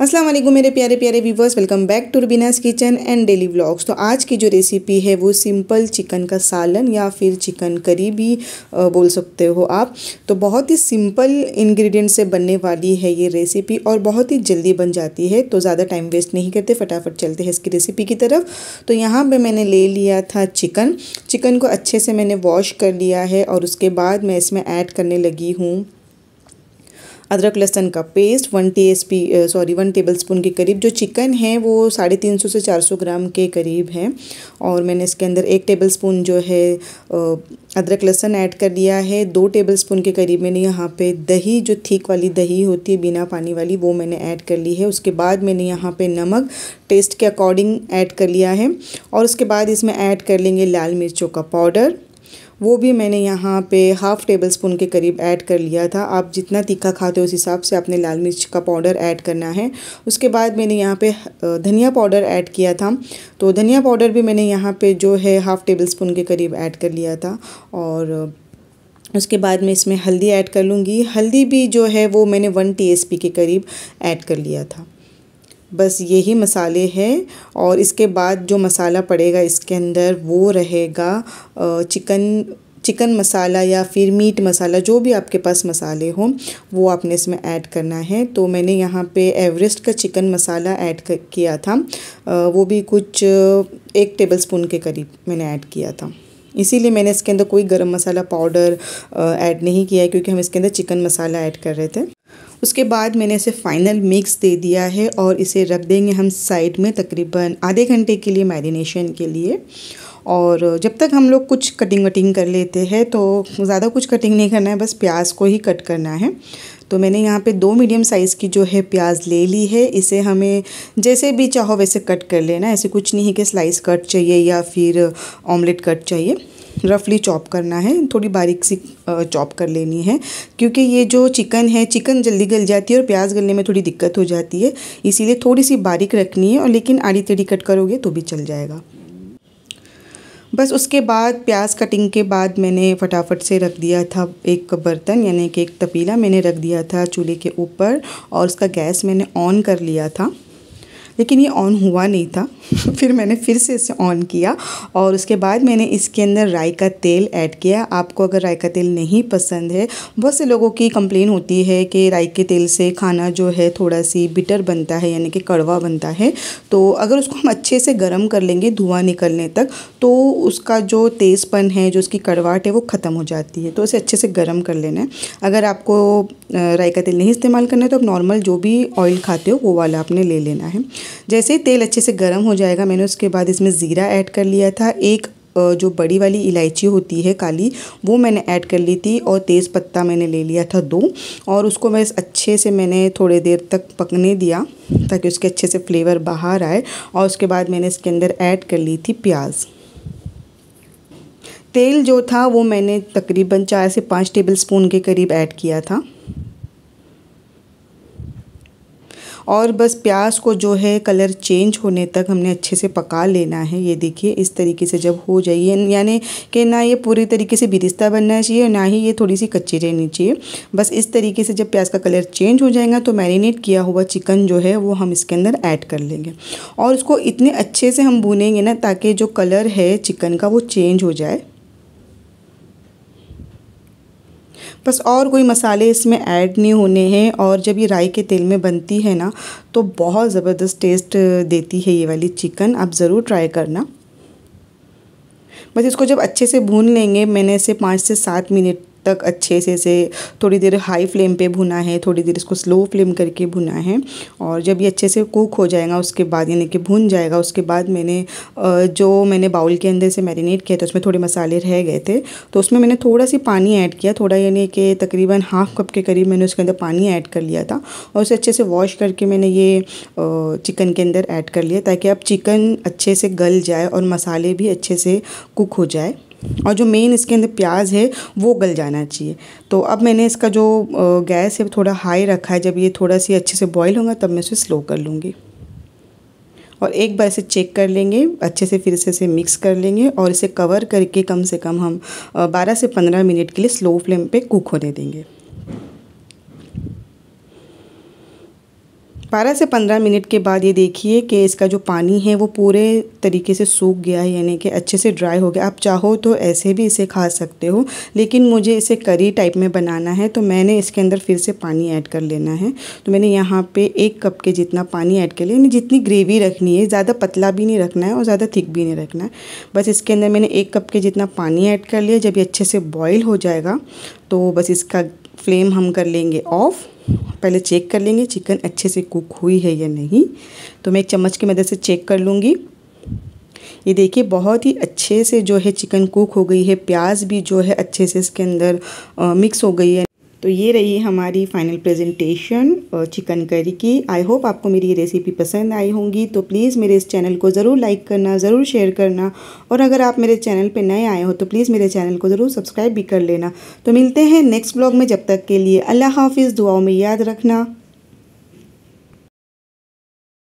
असलम वालेकुम मेरे प्यारे प्यारे viewers welcome back to Rubina's kitchen and daily vlogs तो आज की जो रेसिपी है वो सिंपल चिकन का सालन या फिर चिकन करी भी बोल सकते हो आप तो बहुत ही सिंपल इंग्रेडिएंट से बनने वाली है ये रेसिपी और बहुत ही जल्दी बन जाती है तो ज़्यादा टाइम वेस्ट नहीं करते फटाफट चलते हैं इसकी रेसिपी की तरफ तो यहाँ पर मैंने ले लिया था चिकन चिकन को अच्छे से मैंने वॉश कर लिया है और उसके बाद मैं इसमें ऐड करने लगी हूँ अदरक लहसन का paste one T S P sorry one tablespoon के करीब जो चिकन है वो साढ़े तीन सौ से चार सौ ग्राम के करीब है और मैंने इसके अंदर एक टेबल स्पून जो है अदरक लहसन ऐड कर दिया है दो टेबल स्पून के करीब मैंने यहाँ पे दही जो थीक वाली दही होती है बिना पानी वाली वो मैंने ऐड कर ली है उसके बाद मैंने यहाँ पर नमक टेस्ट के अकॉर्डिंग ऐड कर लिया है और उसके बाद इसमें ऐड कर लेंगे लाल मिर्चों का पाउडर वो भी मैंने यहाँ पे हाफ़ टेबल स्पून के करीब ऐड कर लिया था आप जितना तीखा खाते हो उस हिसाब से आपने लाल मिर्च का पाउडर ऐड करना है उसके बाद मैंने यहाँ पे धनिया पाउडर ऐड किया था तो धनिया पाउडर भी मैंने यहाँ पे जो है हाफ़ टेबल स्पून के करीब ऐड कर लिया था और उसके बाद मैं इसमें हल्दी ऐड कर लूँगी हल्दी भी जो है वो मैंने वन टी के करीब ऐड कर लिया था बस यही मसाले हैं और इसके बाद जो मसाला पड़ेगा इसके अंदर वो रहेगा चिकन चिकन मसाला या फिर मीट मसाला जो भी आपके पास मसाले हों वो आपने इसमें ऐड करना है तो मैंने यहाँ पे एवरेस्ट का चिकन मसाला ऐड किया था वो भी कुछ एक टेबल स्पून के करीब मैंने ऐड किया था इसीलिए मैंने इसके अंदर कोई गरम मसाला पाउडर ऐड नहीं किया है क्योंकि हम इसके अंदर चिकन मसाला ऐड कर रहे थे उसके बाद मैंने इसे फाइनल मिक्स दे दिया है और इसे रख देंगे हम साइड में तकरीबन आधे घंटे के लिए मैरिनेशन के लिए और जब तक हम लोग कुछ कटिंग वटिंग कर लेते हैं तो ज़्यादा कुछ कटिंग नहीं करना है बस प्याज को ही कट करना है तो मैंने यहाँ पे दो मीडियम साइज़ की जो है प्याज ले ली है इसे हमें जैसे भी चाहो वैसे कट कर लेना ऐसे कुछ नहीं है कि स्लाइस कट चाहिए या फिर ऑमलेट कट चाहिए रफली चॉप करना है थोड़ी बारीक सी चॉप कर लेनी है क्योंकि ये जो चिकन है चिकन जल्दी गल जाती है और प्याज गलने में थोड़ी दिक्कत हो जाती है इसीलिए थोड़ी सी बारीक रखनी है और लेकिन आड़ी तेड़ी कट करोगे तो भी चल जाएगा बस उसके बाद प्याज कटिंग के बाद मैंने फटाफट से रख दिया था एक बर्तन यानी कि एक तपीला मैंने रख दिया था चूल्हे के ऊपर और उसका गैस मैंने ऑन कर लिया था लेकिन ये ऑन हुआ नहीं था फिर मैंने फिर से इसे ऑन किया और उसके बाद मैंने इसके अंदर राई का तेल ऐड किया आपको अगर राई का तेल नहीं पसंद है बहुत से लोगों की कंप्लेन होती है कि राई के तेल से खाना जो है थोड़ा सी बिटर बनता है यानी कि कड़वा बनता है तो अगर उसको हम अच्छे से गर्म कर लेंगे धुआँ निकलने तक तो उसका जो तेज़पन है जो उसकी कड़वाहट है वो ख़त्म हो जाती है तो उसे अच्छे से गर्म कर लेना है अगर आपको राई का तेल नहीं इस्तेमाल करना है तो आप नॉर्मल जो भी ऑयल खाते हो वो वाला आपने ले लेना है जैसे तेल अच्छे से गर्म हो जाएगा मैंने उसके बाद इसमें ज़ीरा ऐड कर लिया था एक जो बड़ी वाली इलायची होती है काली वो मैंने ऐड कर ली थी और तेज़ पत्ता मैंने ले लिया था दो और उसको मैं अच्छे से मैंने थोड़ी देर तक पकने दिया ताकि उसके अच्छे से फ्लेवर बाहर आए और उसके बाद मैंने इसके अंदर ऐड कर ली थी प्याज़ तेल जो था वो मैंने तकरीबन चार से पाँच टेबल स्पून के करीब ऐड किया था और बस प्याज को जो है कलर चेंज होने तक हमने अच्छे से पका लेना है ये देखिए इस तरीके से जब हो जाइए यानी कि ना ये पूरी तरीके से बिरिस्ता बनना चाहिए ना ही ये थोड़ी सी कच्ची रहनी चाहिए बस इस तरीके से जब प्याज का कलर चेंज हो जाएगा तो मैरिनेट किया हुआ चिकन जो है वो हम इसके अंदर ऐड कर लेंगे और उसको इतने अच्छे से हम भूनेंगे ना ताकि जो कलर है चिकन का वो चेंज हो जाए बस और कोई मसाले इसमें ऐड नहीं होने हैं और जब ये राई के तेल में बनती है ना तो बहुत ज़बरदस्त टेस्ट देती है ये वाली चिकन आप ज़रूर ट्राई करना बस इसको जब अच्छे से भून लेंगे मैंने इसे पाँच से सात मिनट तक अच्छे से इसे थोड़ी देर हाई फ्लेम पे भुना है थोड़ी देर इसको स्लो फ्लेम करके भुना है और जब ये अच्छे से कुक हो जाएगा उसके बाद यानी कि भुन जाएगा उसके बाद मैंने जो मैंने बाउल के अंदर से मैरिनेट किया था उसमें थोड़े मसाले रह गए थे तो उसमें मैंने थोड़ा सी पानी ऐड किया थोड़ा यानी कि तकरीबन हाफ कप के करीब मैंने उसके अंदर पानी ऐड कर लिया था और उसे अच्छे से वॉश करके मैंने ये चिकन के अंदर ऐड कर लिया ताकि अब चिकन अच्छे से गल जाए और मसाले भी अच्छे से कुक हो जाए और जो मेन इसके अंदर प्याज है वो गल जाना चाहिए तो अब मैंने इसका जो गैस है थोड़ा हाई रखा है जब ये थोड़ा सी अच्छे से बॉईल होगा तब मैं इसे स्लो कर लूँगी और एक बार इसे चेक कर लेंगे अच्छे से फिर इसे इसे मिक्स कर लेंगे और इसे कवर करके कम से कम हम 12 से 15 मिनट के लिए स्लो फ्लेम पे कुक होने देंगे 12 से 15 मिनट के बाद ये देखिए कि इसका जो पानी है वो पूरे तरीके से सूख गया है यानी कि अच्छे से ड्राई हो गया आप चाहो तो ऐसे भी इसे खा सकते हो लेकिन मुझे इसे करी टाइप में बनाना है तो मैंने इसके अंदर फिर से पानी ऐड कर लेना है तो मैंने यहाँ पे एक कप के जितना पानी ऐड कर लिया यानी जितनी ग्रेवी रखनी है ज़्यादा पतला भी नहीं रखना है और ज़्यादा थिक भी नहीं रखना है बस इसके अंदर मैंने एक कप के जितना पानी ऐड कर लिया जब ये अच्छे से बॉयल हो जाएगा तो बस इसका फ्लेम हम कर लेंगे ऑफ़ पहले चेक कर लेंगे चिकन अच्छे से कुक हुई है या नहीं तो मैं एक चम्मच की मदद से चेक कर लूँगी ये देखिए बहुत ही अच्छे से जो है चिकन कुक हो गई है प्याज भी जो है अच्छे से इसके अंदर मिक्स हो गई है तो ये रही हमारी फाइनल प्रेजेंटेशन चिकन करी की आई होप आपको मेरी ये रेसिपी पसंद आई होंगी तो प्लीज़ मेरे इस चैनल को ज़रूर लाइक करना ज़रूर शेयर करना और अगर आप मेरे चैनल पे नए आए हो तो प्लीज़ मेरे चैनल को ज़रूर सब्सक्राइब भी कर लेना तो मिलते हैं नेक्स्ट ब्लॉग में जब तक के लिए अल्लाह हाफिज़ दुआओं में याद रखना